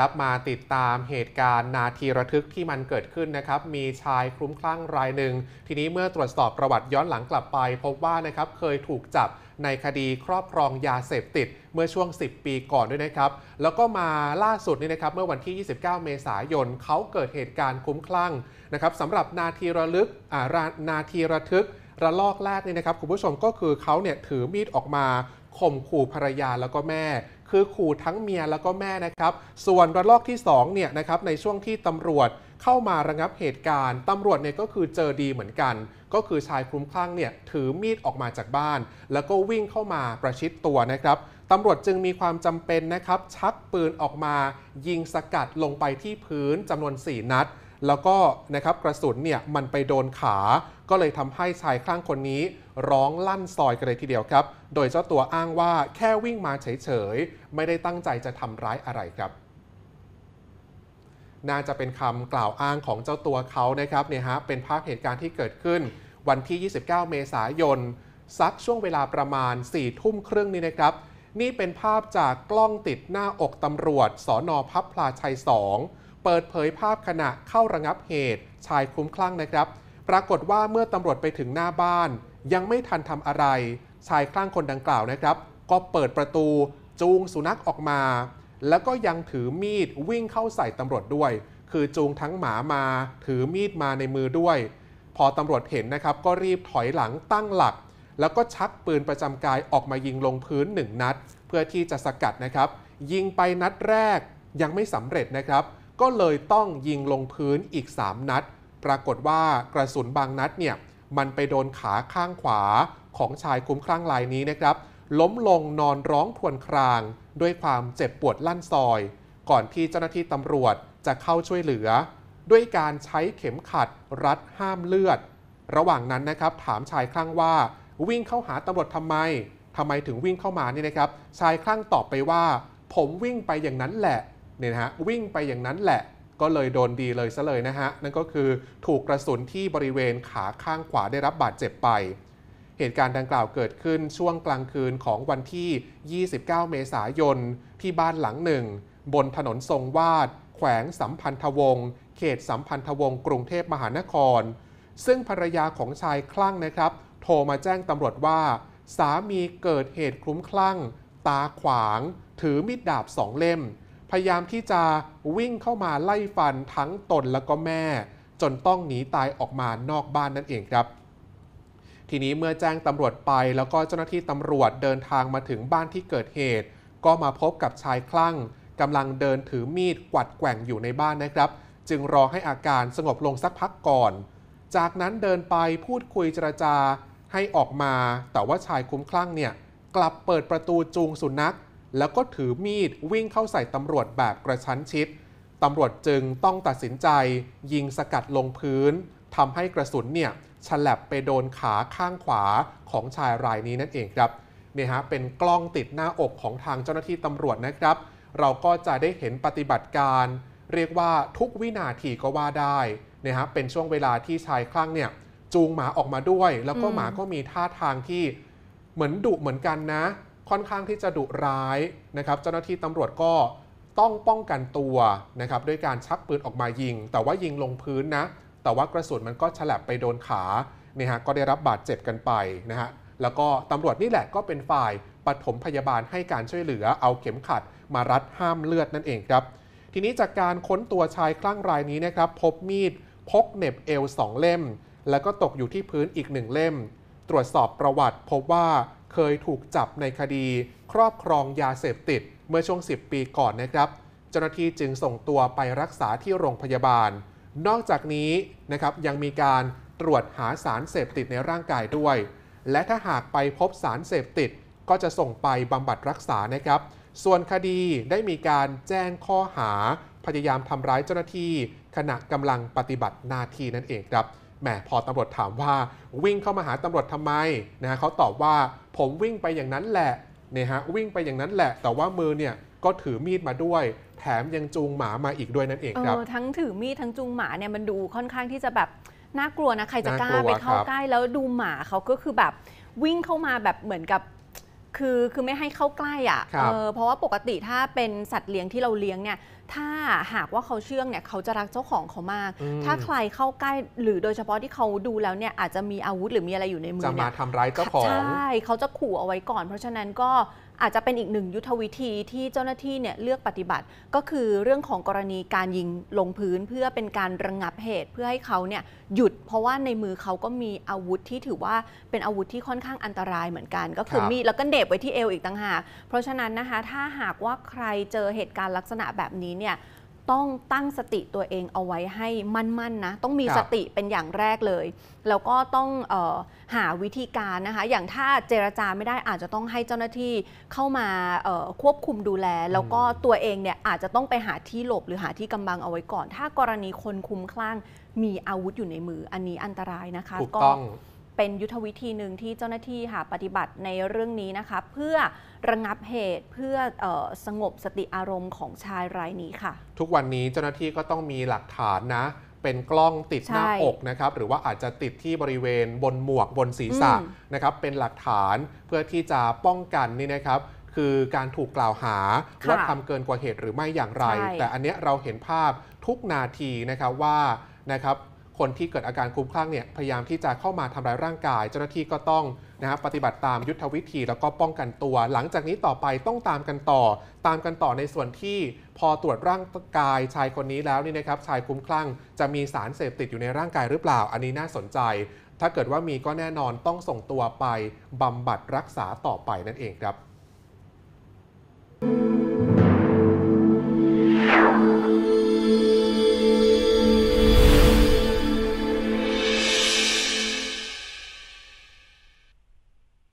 ครับมาติดตามเหตุการณ์ นาทีระทึกที่มันเกิดขึ้นนะครับมีชายคลุ้มคลั่งรายหนึ่ง ทีนี้เมื่อตรวจสอบประวัติย้อนหลังกลับไป พบว่านะครับเคยถูกจับในคดีครอบครองยาเสพติดเมื่อช่วง 10 ปีก่อนด้วยนะครับแล้วก็มาล่าสุดนี่นะครับเมื่อวันที่ 29 เมษายนเขาเกิดเหตุการณ์คุ้มคลั่งนะครับสำหรับนาทีระลึกนาทีระทึกระลอกแรกนี่นะครับคุณผู้ชมก็คือเขาเนี่ยถือมีดออกมาข่มขู่ภรรยาแล้วก็แม่ คือขู่ทั้งเมียแล้วก็แม่นะครับ ส่วนระลอกที่2เนี่ยนะครับในช่วงที่ตำรวจเข้ามาระงับเหตุการณ์ตำรวจเนี่ยก็คือเจอดีเหมือนกัน ก็คือชายคลุ้มคลั่งเนี่ยถือมีดออกมาจากบ้าน แล้วก็วิ่งเข้ามาประชิดตัวนะครับตำรวจจึงมีความจำเป็นนะครับชักปืนออกมา ยิงสกัดลงไปที่พื้นจำนวน4นัดแล้วก็นะครับกระสุนเนี่ยมันไปโดนขา ก็เลยทำให้ชายคลั่งคนนี้ ร้องลั่นซอยกันเลยทีเดียวครับ โดยเจ้าตัวอ้างว่าแค่วิ่งมาเฉยๆ ไม่ได้ตั้งใจจะทำร้ายอะไรครับ น่าจะเป็นคำกล่าวอ้างของเจ้าตัวเขานะครับเนี่ยฮะ เป็นภาพเหตุการณ์ที่เกิดขึ้น วันที่ 29 เมษายนสักช่วงเวลาประมาณ 4 ทุ่มครึ่งนี้นะครับ นี่เป็นภาพจากกล้องติดหน้าอกตำรวจสอนอพับพลาชัย2เปิดเผยภาพขณะเข้าระงับเหตุ ชายคุ้มคลั่งนะครับ ปรากฏว่าเมื่อตำรวจไปถึงหน้าบ้าน ยังไม่ทันทำอะไร ชายคลั่งคนดังกล่าวนะครับ ก็เปิดประตู จูงสุนัขออกมา แล้วก็ยังถือมีดวิ่งเข้าใส่ตำรวจด้วย คือจูงทั้งหมามา ถือมีดมาในมือด้วย พอตำรวจเห็นนะครับ ก็รีบถอยหลังตั้งหลัก แล้วก็ชักปืนประจำกายออกมายิงลงพื้นหนึ่งนัด เพื่อที่จะสกัดนะครับ ยิงไปนัดแรก ยังไม่สำเร็จนะครับก็เลยต้องยิงลงพื้นอีก 3 นัด ปรากฏว่ากระสุนบางนัดเนี่ยมันไปโดนขาข้างขวาของชายคุ้มคลั่งรายนี้นะครับ ล้มลงนอนร้องครวญคราง ด้วยความเจ็บปวดลั่นซอย ก่อนที่เจ้าหน้าที่ตำรวจจะเข้าช่วยเหลือ ด้วยการใช้เข็มขัดรัดห้ามเลือด ระหว่างนั้นนะครับถามชายคลั่งว่าวิ่งเข้าหาตำรวจทำไมทำไมถึงวิ่งเข้ามานี่นะครับชายคลั่งตอบไปว่า ผมวิ่งไปอย่างนั้นแหละนี่ยนะฮะวิ่งไปอย่างนั้นแหละ ก็เลยโดนดีเลยซะเลยนะฮะ นั่นก็คือถูกกระสุนที่บริเวณขาข้างขวาได้รับบาดเจ็บไป เหตุการณ์ดังกล่าวเกิดขึ้นช่วงกลางคืนของวันที่ 29 เมษายนที่บ้านหลังหนึ่ง บนถนนทรงวาด แขวงสัมพันธวงศ์เขตสัมพันธวงศ์กรุงเทพมหานคร ซึ่งภรรยาของชายคลั่งนะครับ โทรมาแจ้งตำรวจว่า สามีเกิดเหตุคลุ้มคลั่ง ตาขวาง ถือมีดดาบสองเล่มพยายามที่จะวิ่งเข้ามาไล่ฟันทั้งตนและก็แม่ จนต้องหนีตายออกมานอกบ้านนั่นเองครับ ทีนี้เมื่อแจ้งตำรวจไปแล้วก็เจ้าหน้าที่ตำรวจเดินทางมาถึงบ้านที่เกิดเหตุ ก็มาพบกับชายคลั่งกำลังเดินถือมีดกวัดแกว่งอยู่ในบ้านนะครับ จึงรอให้อาการสงบลงสักพักก่อน จากนั้นเดินไปพูดคุยเจรจาให้ออกมา แต่ว่าชายคุ้มคลั่งเนี่ยกลับเปิดประตูจูงสุนัขแล้วก็ถือมีดวิ่งเข้าใส่ตำรวจแบบกระชั้นชิด ตำรวจจึงต้องตัดสินใจ ยิงสกัดลงพื้นทำให้กระสุนเนี่ยฉลับไปโดนขาข้างขวาของชายรายนี้นั่นเองครับเนี่ยฮะเป็นกล้องติดหน้าอกของทางเจ้าหน้าที่ตำรวจนะครับ เราก็จะได้เห็นปฏิบัติการ เรียกว่าทุกวินาทีก็ว่าได้เนี่ยฮะเป็นช่วงเวลาที่ชายคลั่งเนี่ยจูงหมาออกมาด้วย แล้วก็หมาก็มีท่าทางที่เหมือนดุเหมือนกันนะค่อนข้างที่จะดุร้ายนะครับเจ้าหน้าที่ตำรวจก็ต้องป้องกันตัวนะครับด้วยการชักปืนออกมายิง แต่ว่ายิงลงพื้นนะ แต่ว่ากระสุนมันก็ฉลับไปโดนขาเนี่ยฮะก็ได้รับบาดเจ็บกันไปนะฮะแล้วก็ตำรวจนี่แหละก็เป็นฝ่ายปฐมพยาบาลให้การช่วยเหลือเอาเข็มขัด มารัดห้ามเลือดนั่นเองครับทีนี้จากการค้นตัวชายคลั่งรายนี้นะครับพบมีดพกเน็บเอวสองเล่ม แล้วก็ตกอยู่ที่พื้นอีกหนึ่งเล่ม ตรวจสอบประวัติพบว่าเคยถูกจับในคดีครอบครองยาเสพติดเมื่อช่วง 10 ปีก่อนนะครับ เจ้าหน้าที่จึงส่งตัวไปรักษาที่โรงพยาบาล นอกจากนี้นะครับยังมีการตรวจหาสารเสพติดในร่างกายด้วย และถ้าหากไปพบสารเสพติดก็จะส่งไปบำบัดรักษานะครับ ส่วนคดีได้มีการแจ้งข้อหาพยายามทำร้ายเจ้าหน้าที่ขณะกำลังปฏิบัติหน้าที่นั่นเองครับแหมพอตำรวจถามว่าวิ่งเข้ามาหาตำรวจทำไมนะฮะเขาตอบว่าผมวิ่งไปอย่างนั้นแหละเนี่ยฮะวิ่งไปอย่างนั้นแหละ แต่ว่ามือเนี่ยก็ถือมีดมาด้วย แถมยังจูงหมามาอีกด้วยนั่นเองครับอทั้งถือมีด ทั้งจูงหมาเนี่ยมันดูค่อนข้างที่จะแบบน่ากลัวนะใครจะกล้าาไปเข้าใกล้แล้วดูหมาเขาก็คือแบบวิ่งเข้ามาแบบเหมือนกับคือ คือไม่ให้เข้าใกล้อ่ะเออเพราะว่าปกติถ้าเป็นสัตว์เลี้ยงที่เราเลี้ยงเนี่ย ถ้าหากว่าเขาเชื่องเนี่ยเขาจะรักเจ้าของเขามาก ถ้าใครเข้าใกล้หรือโดยเฉพาะที่เขาดูแล้วเนี่ยอาจจะมีอาวุธหรือมีอะไรอยู่ในมืจะอเนี่มาทำร้ายเจ้าของ ใช่เขาจะขู่เอาไว้ก่อน เพราะฉะนั้นก็อาจจะเป็นอีกหนึ่งยุทธวิธีที่เจ้าหน้าที่เนี่ยเลือกปฏิบัติ ก็คือเรื่องของกรณีการยิงลงพื้น เพื่อเป็นการระงงับเหตุเพื่อให้เขาเนี่ยหยุดเพราะว่าในมือเขาก็มีอาวุธที่ถือว่าเป็นอาวุธที่ค่อนข้างอันตรายเหมือนกัน ก็คือมีแล้วก็เด็บไว้ที่เอวอีกต่างหากเพราะฉะนั้นนะคะถ้าหากว่าใครเจอเหตุการณ์ลักษณะแบบนี้เนี่ยต้องตั้งสติตัวเองเอาไว้ให้มั่นๆนนะต้องมีสติเป็นอย่างแรกเลย แล้วก็ต้องออหาวิธีการนะคะ อย่างถ้าเจรจาไม่ได้อาจจะต้องให้เจ้าหน้าที่เข้ามาควบคุมดูแล แล้วก็ตัวเองเนี่ยอาจจะต้องไปหาที่หลบ หรือหาที่กำบังเอาไว้ก่อน ถ้ากรณีคนคุ้มคลั่งมีอาวุธอยู่ในมืออันนี้อันตรายนะคะถูกต้องเป็นยุทธวิธีหนึ่งที่เจ้าหน้าที่ค่ะปฏิบัติในเรื่องนี้นะคะเพื่อระงับเหตุเพื่อออสงบสติอารมณ์ของชายรายนี้ค่ะ ทุกวันนี้เจ้าหน้าที่ก็ต้องมีหลักฐานนะ เป็นกล้องติดหน้าอกนะครับ หรือว่าอาจจะติดที่บริเวณบนหมวกบนศีรษะนะครับ เป็นหลักฐานเพื่อที่จะป้องกันนี่นะครับ คือการถูกกล่าวหาว่าทำเกินกว่าเหตุหรือไม่อย่างไร แต่อันเนี้ยเราเห็นภาพทุกนาทีนะครับว่านะครับคนที่เกิดอาการคุ้มคลั่งเนี่ยพยายามที่จะเข้ามาทำร้ายร่างกาย เจ้าหน้าที่ก็ต้องนะครับปฏิบัติตามยุทธวิธีแล้วก็ป้องกันตัว หลังจากนี้ต่อไปต้องตามกันต่อ ตามกันต่อในส่วนที่พอตรวจร่างกายชายคนนี้แล้วนี่นะครับ ชายคุ้มคลั่งจะมีสารเสพติดอยู่ในร่างกายหรือเปล่าอันนี้น่าสนใจ ถ้าเกิดว่ามีก็แน่นอนต้องส่งตัวไปบำบัดรักษาต่อไปนั่นเองครับ